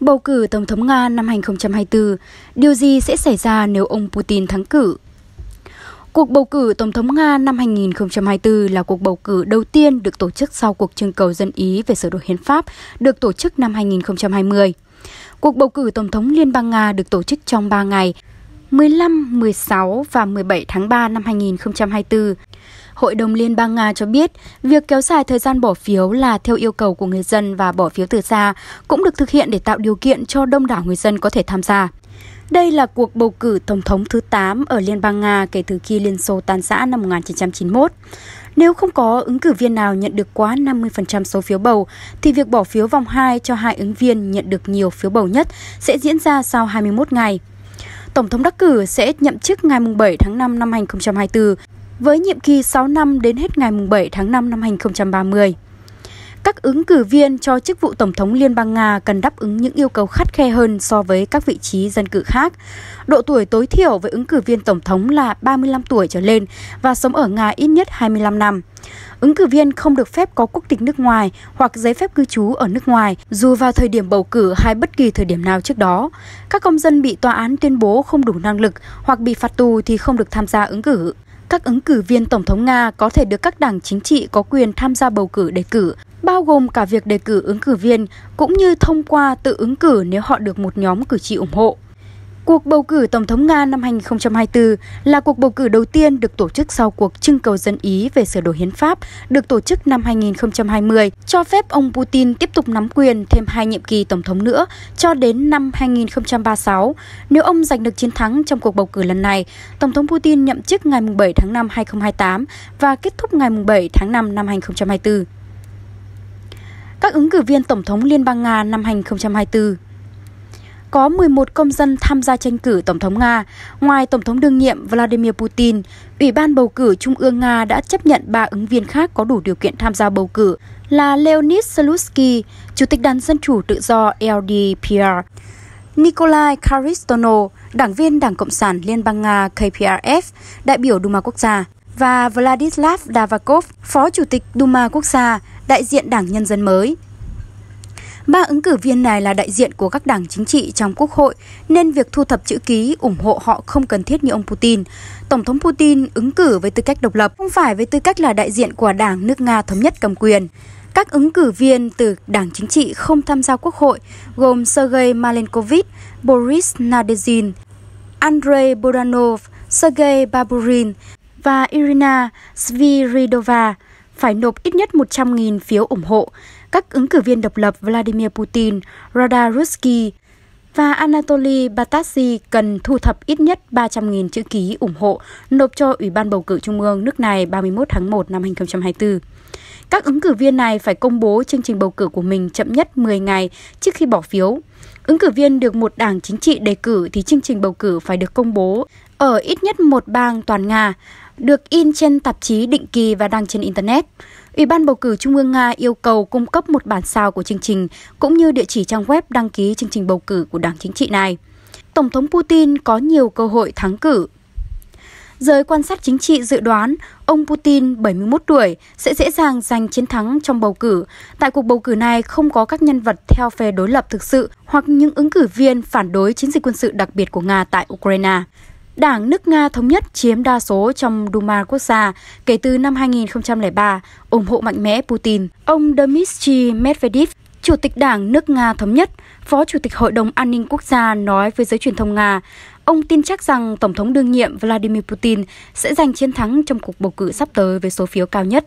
Bầu cử Tổng thống Nga năm 2024, điều gì sẽ xảy ra nếu ông Putin thắng cử? Cuộc bầu cử Tổng thống Nga năm 2024 là cuộc bầu cử đầu tiên được tổ chức sau cuộc trưng cầu dân Ý về sửa đổi hiến pháp được tổ chức năm 2020. Cuộc bầu cử Tổng thống Liên bang Nga được tổ chức trong 3 ngày – 15, 16 và 17 tháng 3 năm 2024. Hội đồng Liên bang Nga cho biết, việc kéo dài thời gian bỏ phiếu là theo yêu cầu của người dân và bỏ phiếu từ xa cũng được thực hiện để tạo điều kiện cho đông đảo người dân có thể tham gia. Đây là cuộc bầu cử tổng thống thứ 8 ở Liên bang Nga kể từ khi Liên Xô tan rã năm 1991. Nếu không có ứng cử viên nào nhận được quá 50% số phiếu bầu, thì việc bỏ phiếu vòng 2 cho hai ứng viên nhận được nhiều phiếu bầu nhất sẽ diễn ra sau 21 ngày. Tổng thống đắc cử sẽ nhậm chức ngày 7 tháng 5 năm 2024 với nhiệm kỳ 6 năm đến hết ngày 7 tháng 5 năm 2030. Các ứng cử viên cho chức vụ Tổng thống Liên bang Nga cần đáp ứng những yêu cầu khắt khe hơn so với các vị trí dân cử khác. Độ tuổi tối thiểu với ứng cử viên Tổng thống là 35 tuổi trở lên và sống ở Nga ít nhất 25 năm. Ứng cử viên không được phép có quốc tịch nước ngoài hoặc giấy phép cư trú ở nước ngoài, dù vào thời điểm bầu cử hay bất kỳ thời điểm nào trước đó. Các công dân bị tòa án tuyên bố không đủ năng lực hoặc bị phạt tù thì không được tham gia ứng cử. Các ứng cử viên Tổng thống Nga có thể được các đảng chính trị có quyền tham gia bầu cử đề cử, bao gồm cả việc đề cử ứng cử viên cũng như thông qua tự ứng cử nếu họ được một nhóm cử tri ủng hộ. Cuộc bầu cử Tổng thống Nga năm 2024 là cuộc bầu cử đầu tiên được tổ chức sau cuộc trưng cầu dân Ý về sửa đổi hiến pháp được tổ chức năm 2020, cho phép ông Putin tiếp tục nắm quyền thêm hai nhiệm kỳ Tổng thống nữa cho đến năm 2036. Nếu ông giành được chiến thắng trong cuộc bầu cử lần này, Tổng thống Putin nhậm chức ngày 7 tháng 5 2028 và kết thúc ngày 7 tháng 5 năm 2024. Các ứng cử viên Tổng thống Liên bang Nga năm 2024 có 11 công dân tham gia tranh cử Tổng thống Nga. Ngoài Tổng thống đương nhiệm Vladimir Putin, Ủy ban bầu cử Trung ương Nga đã chấp nhận 3 ứng viên khác có đủ điều kiện tham gia bầu cử là Leonid Slutsky, Chủ tịch Đảng Dân Chủ Tự do LDPR, Nikolai Karistono, đảng viên Đảng Cộng sản Liên bang Nga KPRF, đại biểu Duma Quốc gia, và Vladislav Davakov, Phó Chủ tịch Duma Quốc gia, đại diện Đảng Nhân dân mới. Ba ứng cử viên này là đại diện của các đảng chính trị trong Quốc hội, nên việc thu thập chữ ký ủng hộ họ không cần thiết như ông Putin. Tổng thống Putin ứng cử với tư cách độc lập, không phải với tư cách là đại diện của đảng nước Nga thống nhất cầm quyền. Các ứng cử viên từ đảng chính trị không tham gia quốc hội gồm Sergei Malenkovich, Boris Nadezhin, Andrei Bodanov, Sergei Baburin và Irina Sviridova phải nộp ít nhất 100.000 phiếu ủng hộ các ứng cử viên độc lập Vladimir Putin, Rada Ruski và Anatoly Batasi cần thu thập ít nhất 300.000 chữ ký ủng hộ nộp cho Ủy ban bầu cử Trung ương nước này 31 tháng 1 năm 2024. Các ứng cử viên này phải công bố chương trình bầu cử của mình chậm nhất 10 ngày trước khi bỏ phiếu. Ứng cử viên được một đảng chính trị đề cử thì chương trình bầu cử phải được công bố ở ít nhất một bang toàn Nga được in trên tạp chí định kỳ và đăng trên Internet. Ủy ban bầu cử Trung ương Nga yêu cầu cung cấp một bản sao của chương trình cũng như địa chỉ trang web đăng ký chương trình bầu cử của đảng chính trị này. Tổng thống Putin có nhiều cơ hội thắng cử. Giới quan sát chính trị dự đoán ông Putin 71 tuổi sẽ dễ dàng giành chiến thắng trong bầu cử. Tại cuộc bầu cử này không có các nhân vật theo phe đối lập thực sự hoặc những ứng cử viên phản đối chiến dịch quân sự đặc biệt của Nga tại Ukraine. Đảng nước Nga Thống nhất chiếm đa số trong Duma quốc gia kể từ năm 2003, ủng hộ mạnh mẽ Putin. Ông Dmitry Medvedev, Chủ tịch Đảng nước Nga Thống nhất, Phó Chủ tịch Hội đồng An ninh Quốc gia nói với giới truyền thông Nga, ông tin chắc rằng Tổng thống đương nhiệm Vladimir Putin sẽ giành chiến thắng trong cuộc bầu cử sắp tới với số phiếu cao nhất.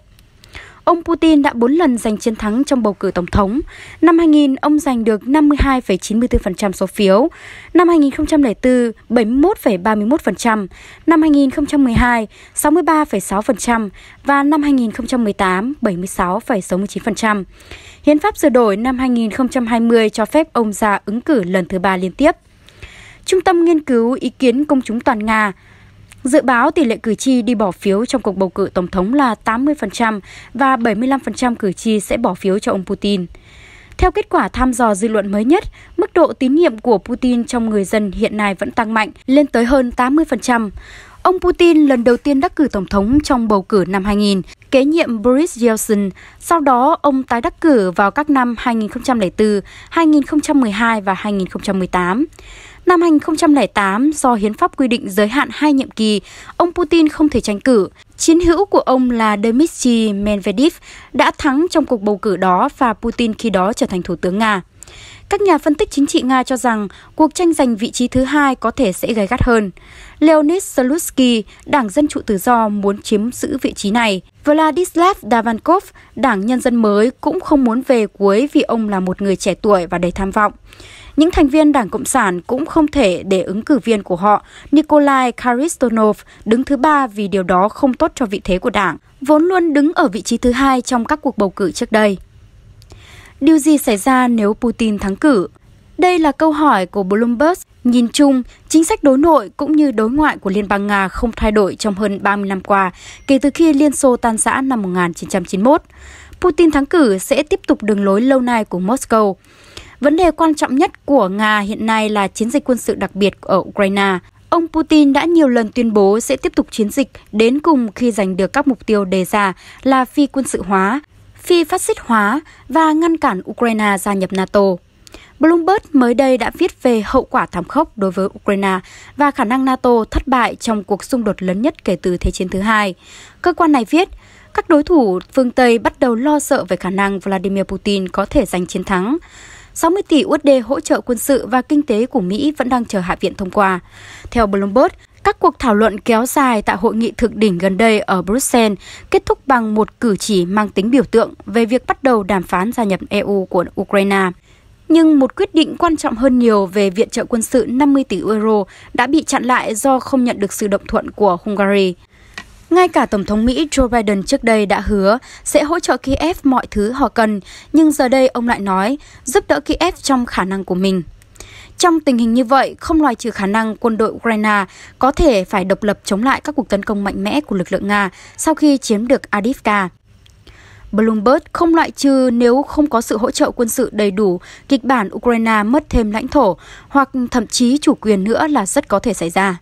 Ông Putin đã 4 lần giành chiến thắng trong bầu cử tổng thống. Năm 2000, ông giành được 52,94% số phiếu. Năm 2004, 71,31%. Năm 2012, 63,6%. Và năm 2018, 76,69%. Hiến pháp sửa đổi năm 2020 cho phép ông ra ứng cử lần thứ ba liên tiếp. Trung tâm Nghiên cứu Ý kiến Công chúng Toàn Nga Dự báo tỷ lệ cử tri đi bỏ phiếu trong cuộc bầu cử tổng thống là 80% và 75% cử tri sẽ bỏ phiếu cho ông Putin. Theo kết quả thăm dò dư luận mới nhất, mức độ tín nhiệm của Putin trong người dân hiện nay vẫn tăng mạnh, lên tới hơn 80%. Ông Putin lần đầu tiên đắc cử tổng thống trong bầu cử năm 2000, kế nhiệm Boris Yeltsin. Sau đó, ông tái đắc cử vào các năm 2004, 2012 và 2018. Năm 2008, do hiến pháp quy định giới hạn hai nhiệm kỳ, ông Putin không thể tranh cử. Chiến hữu của ông là Dmitry Medvedev đã thắng trong cuộc bầu cử đó và Putin khi đó trở thành thủ tướng Nga. Các nhà phân tích chính trị Nga cho rằng cuộc tranh giành vị trí thứ hai có thể sẽ gay gắt hơn. Leonid Slutsky, Đảng Dân Chủ Tự Do muốn chiếm giữ vị trí này. Vladislav Davankov, Đảng Nhân dân mới cũng không muốn về cuối vì ông là một người trẻ tuổi và đầy tham vọng. Những thành viên Đảng Cộng sản cũng không thể để ứng cử viên của họ, Nikolai Kharystonov, đứng thứ ba vì điều đó không tốt cho vị thế của đảng, vốn luôn đứng ở vị trí thứ hai trong các cuộc bầu cử trước đây. Điều gì xảy ra nếu Putin thắng cử? Đây là câu hỏi của Bloomberg. Nhìn chung, chính sách đối nội cũng như đối ngoại của Liên bang Nga không thay đổi trong hơn 30 năm qua, kể từ khi Liên Xô tan rã năm 1991. Putin thắng cử sẽ tiếp tục đường lối lâu nay của Moscow. Vấn đề quan trọng nhất của Nga hiện nay là chiến dịch quân sự đặc biệt ở Ukraine. Ông Putin đã nhiều lần tuyên bố sẽ tiếp tục chiến dịch đến cùng khi giành được các mục tiêu đề ra là phi quân sự hóa, phi phát xít hóa và ngăn cản Ukraine gia nhập NATO. Bloomberg mới đây đã viết về hậu quả thảm khốc đối với Ukraine và khả năng NATO thất bại trong cuộc xung đột lớn nhất kể từ Thế chiến thứ hai. Cơ quan này viết, các đối thủ phương Tây bắt đầu lo sợ về khả năng Vladimir Putin có thể giành chiến thắng. 60 tỷ USD hỗ trợ quân sự và kinh tế của Mỹ vẫn đang chờ Hạ viện thông qua. Theo Bloomberg, các cuộc thảo luận kéo dài tại hội nghị thượng đỉnh gần đây ở Bruxelles kết thúc bằng một cử chỉ mang tính biểu tượng về việc bắt đầu đàm phán gia nhập EU của Ukraine. Nhưng một quyết định quan trọng hơn nhiều về viện trợ quân sự 50 tỷ euro đã bị chặn lại do không nhận được sự đồng thuận của Hungary. Ngay cả Tổng thống Mỹ Joe Biden trước đây đã hứa sẽ hỗ trợ Kiev mọi thứ họ cần, nhưng giờ đây ông lại nói giúp đỡ Kiev trong khả năng của mình. Trong tình hình như vậy, không loại trừ khả năng quân đội Ukraine có thể phải độc lập chống lại các cuộc tấn công mạnh mẽ của lực lượng Nga sau khi chiếm được Adivka. Bloomberg không loại trừ nếu không có sự hỗ trợ quân sự đầy đủ, kịch bản Ukraine mất thêm lãnh thổ hoặc thậm chí chủ quyền nữa là rất có thể xảy ra.